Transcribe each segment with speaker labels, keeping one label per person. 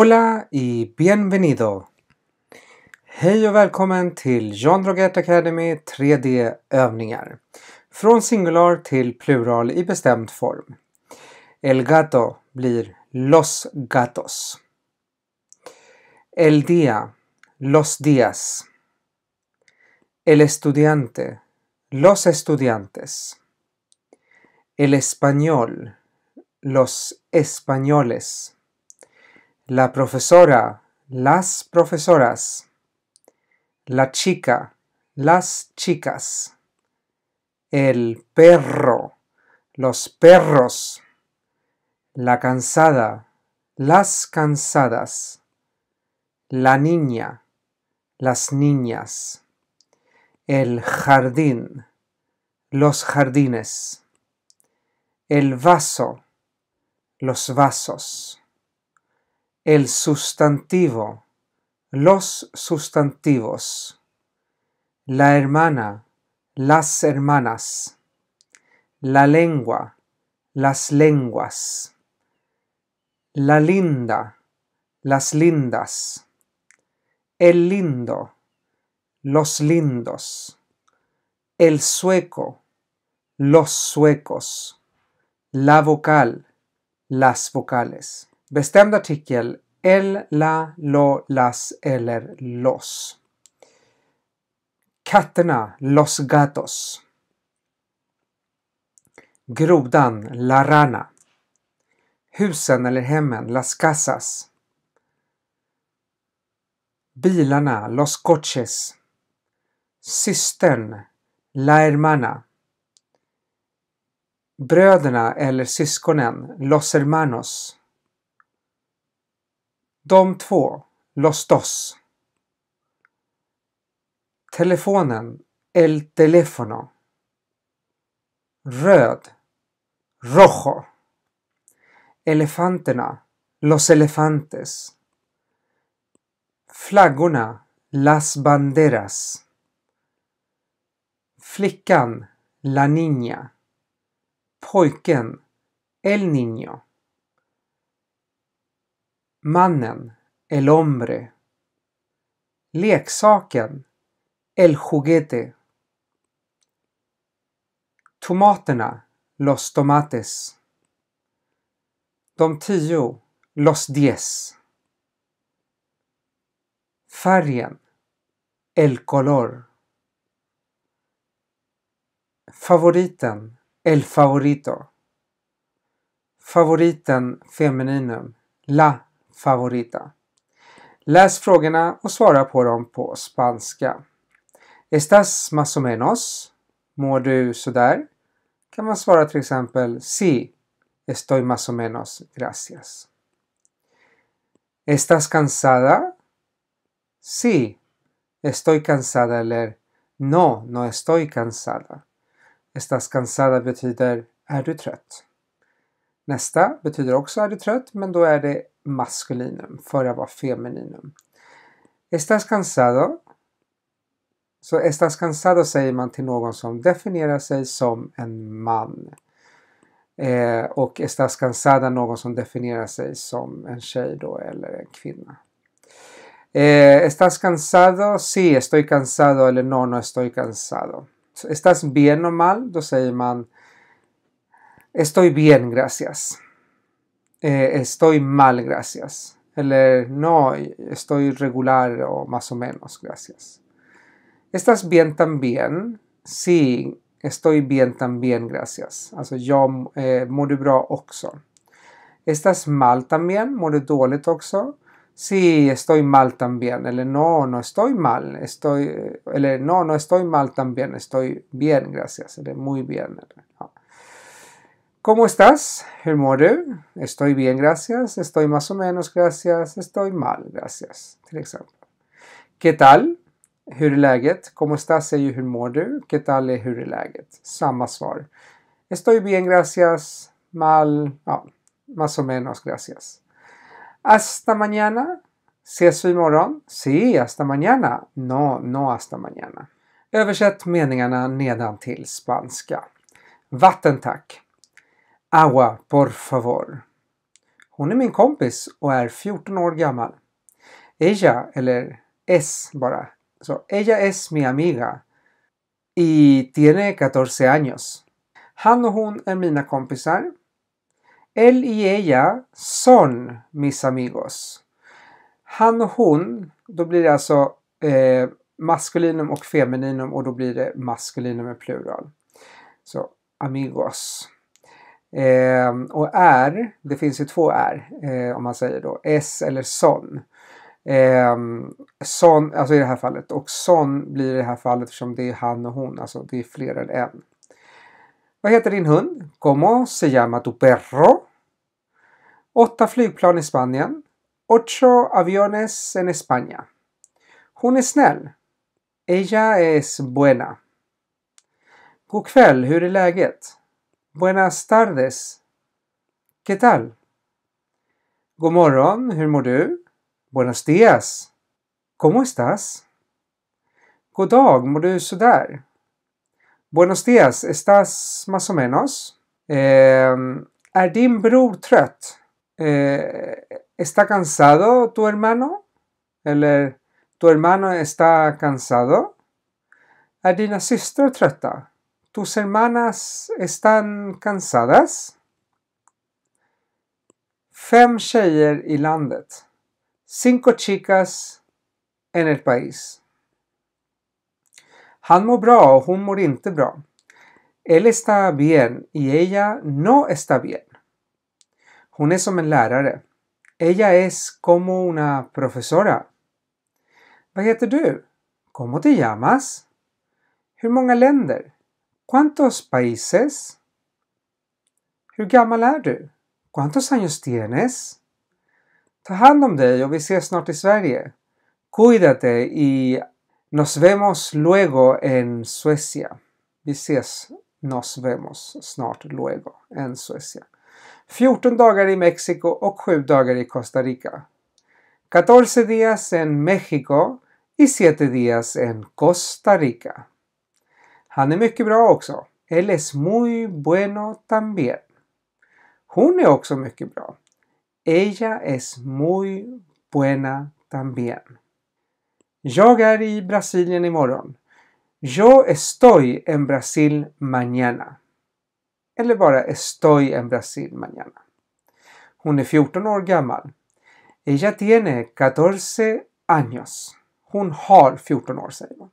Speaker 1: Hola y bienvenido! Hej och välkommen till John Droguett Academy 3D övningar. Från singular till plural i bestämd form. El gato blir los gatos. El día, los días. El estudiante, los estudiantes. El español, los españoles. la profesora, las profesoras, la chica, las chicas, el perro, los perros, la cansada, las cansadas, la niña, las niñas, el jardín, los jardines, el vaso, los vasos el sustantivo, los sustantivos, la hermana, las hermanas, la lengua, las lenguas, la linda, las lindas, el lindo, los lindos, el sueco, los suecos, la vocal, las vocales. Bestämd artikel el, la, lo, las eller los. Katterna, los gatos. Grodan, la rana. Husen eller hemmen, las casas. Bilarna, los coches. Systern, la hermana. Bröderna eller syskonen, los hermanos. De två, Los dos. Telefonen, El teléfono. Röd, Rojo. Elefanterna, Los elefantes. Flaggorna, Las banderas. Flickan, La niña. Pojken, El niño. Mannen, el hombre. Leksaken, el juguete. Tomaterna, los tomates. De tio, los diez. Färgen, el color. Favoriten, el favorito. Favoriten femininum, la favorita. Läs frågorna och svara på dem på spanska. Estás más o menos? Mår du sådär? Kan man svara till exempel Sí, estoy más o menos, gracias. Estás cansada? Sí, estoy cansada eller No, no estoy cansada. Estás cansada betyder Är du trött? Nästa betyder också är du trött men då är det maskulinum. Förra var femininum. Estás cansado. Så estás cansado säger man till någon som definierar sig som en man. Eh, och estás cansada någon som definierar sig som en tjej då eller en kvinna. Eh, estás cansado? Sí, estoy cansado eller no, no estoy cansado. Så estás bien o mal? Då säger man Estoy bien, gracias. Eh, estoy mal, gracias. Eh, no, estoy regular o más o menos, gracias. ¿Estás bien también? Sí, estoy bien también, gracias. Alltså, yo eh, oxo. ¿Estás mal también? ¿Mår dåligt Sí, estoy mal también. El eh, no, no estoy mal. Estoy, no, no estoy mal también. Estoy bien, gracias. muy bien. ¿Cómo estás? ¿Cómo mår du? Estoy bien, gracias. Estoy más o menos, gracias. Estoy mal, gracias. Till exempel. ¿Qué tal? Hur är läget? ¿Cómo estás? är ju hur mår du? ¿Qué tal? är hur är läget? Samma svar. Estoy bien, gracias. Mal, ja, más o menos, gracias. Hasta mañana. Ses vi imorgon? Sí, hasta mañana. No, no hasta mañana. Översätt meningarna nedan till spanska. Vatten tack! Awa, por favor. Hon är min kompis och är 14 år gammal. Ella, eller es bara. Så, ella es mi amiga. Y tiene 14 años. Han och hon är mina kompisar. El y ella son mis amigos. Han och hon, då blir det alltså eh, maskulinum och femininum och då blir det maskulinum i plural. Så amigos. Eh, och är, det finns ju två är eh, om man säger då, S eller SON. Eh, son, alltså i det här fallet. Och SON blir i det här fallet eftersom det är han och hon, alltså det är fler än en. Vad heter din hund? Como se llama tu perro? Åtta flygplan i Spanien. Ocho aviones en España. Hon är snäll. Ella es buena. God kväll, hur är läget? Buenas tardes. ¿Qué tal? God morgon, Buenos días. ¿Cómo estás? God dag, mår du Buenos días, estás más o menos? ¿Är em, din eh, ¿Está cansado tu hermano? Eh, ¿tu hermano está cansado? ¿Är dina systrar trötta? ¿Tus hermanas están cansadas? Fem tjejer i landet. Cinco chicas en el país. Han mår bra och hon mår inte bra. Él está bien y ella no está bien. Hon es som en lärare. Ella es como una profesora. Vad te du? ¿Cómo te llamas? Hur många länder? ¿Cuántos países? Hur gammal är du? ¿Cuántos años tienes? Ta hand om dig och vi ses snart i Sverige. Cuídate y nos vemos luego en Suecia. Vi nos vemos snart luego en Suecia. 14 dagar i Mexiko och 7 dagar i Costa Rica. 14 días en México y 7 días en Costa Rica. Han är mycket bra också. Él es muy bueno también. Hon är också mycket bra. Ella es muy buena también. Jag är i Brasilien imorgon. Yo estoy en Brasil mañana. Eller bara estoy en Brasil mañana. Hon är 14 år gammal. Ella tiene 14 años. Hon har 14 år säger man.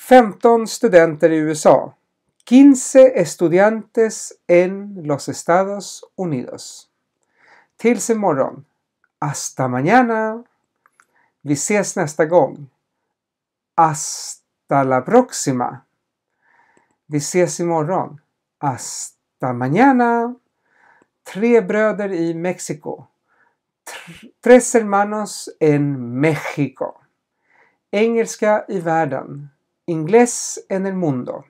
Speaker 1: 15 studenter i USA. 15 estudiantes en los Estados Unidos. Tills imorgon. Hasta mañana. Vi ses nästa gång. Hasta la próxima. Vi ses imorgon. Hasta mañana. Tre bröder i Mexiko. Tres hermanos en México. Engelska i världen inglés en el mundo.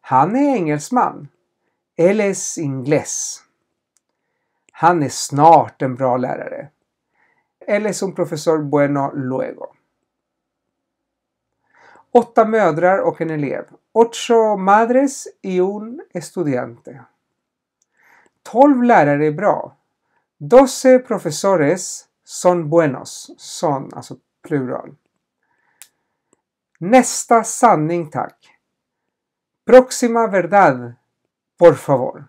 Speaker 1: Han är engelsman. Él es inglés. Han är snart en bra lärare. Él es un profesor bueno luego. Åtta mödrar och en elev. Ocho madres y un estudiante. Tolv lärare är bra. Doce profesores son buenos. Son, alltså plural. Nästa sanning tack. Proxima verdad, por favor.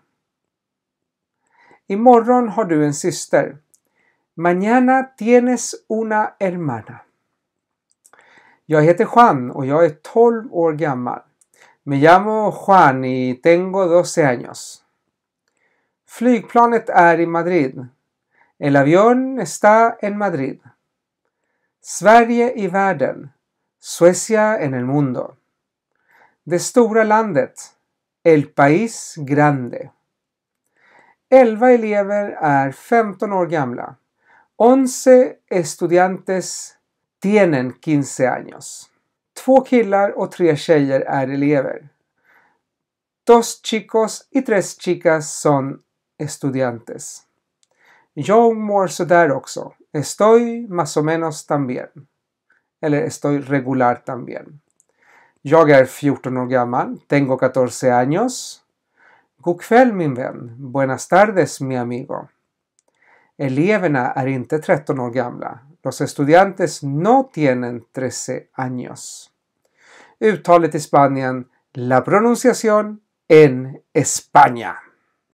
Speaker 1: Imorgon har du en syster. Mañana tienes una hermana. Jag heter Juan och jag är 12 år gammal. Me llamo Juan y tengo 12 años. Flygplanet är i Madrid. El avión está en Madrid. Sverige i världen. Suecia en el mundo. De stora landet. El país grande. Elva elever är er 15 år gamla. Once estudiantes tienen 15 años. Två killar och tre tjejer är er elever. Dos chicos y tres chicas son estudiantes. Yo morso sådär också. Estoy más o menos también. Eller estoy regular también. Jag är 14 år gammal. Tengo 14 años. God kväll min vän. Buenas tardes mi amigo. Eleverna är inte 13 år gamla. Los estudiantes no tienen 13 años. Uttalet i Spanien. La pronunciación en España.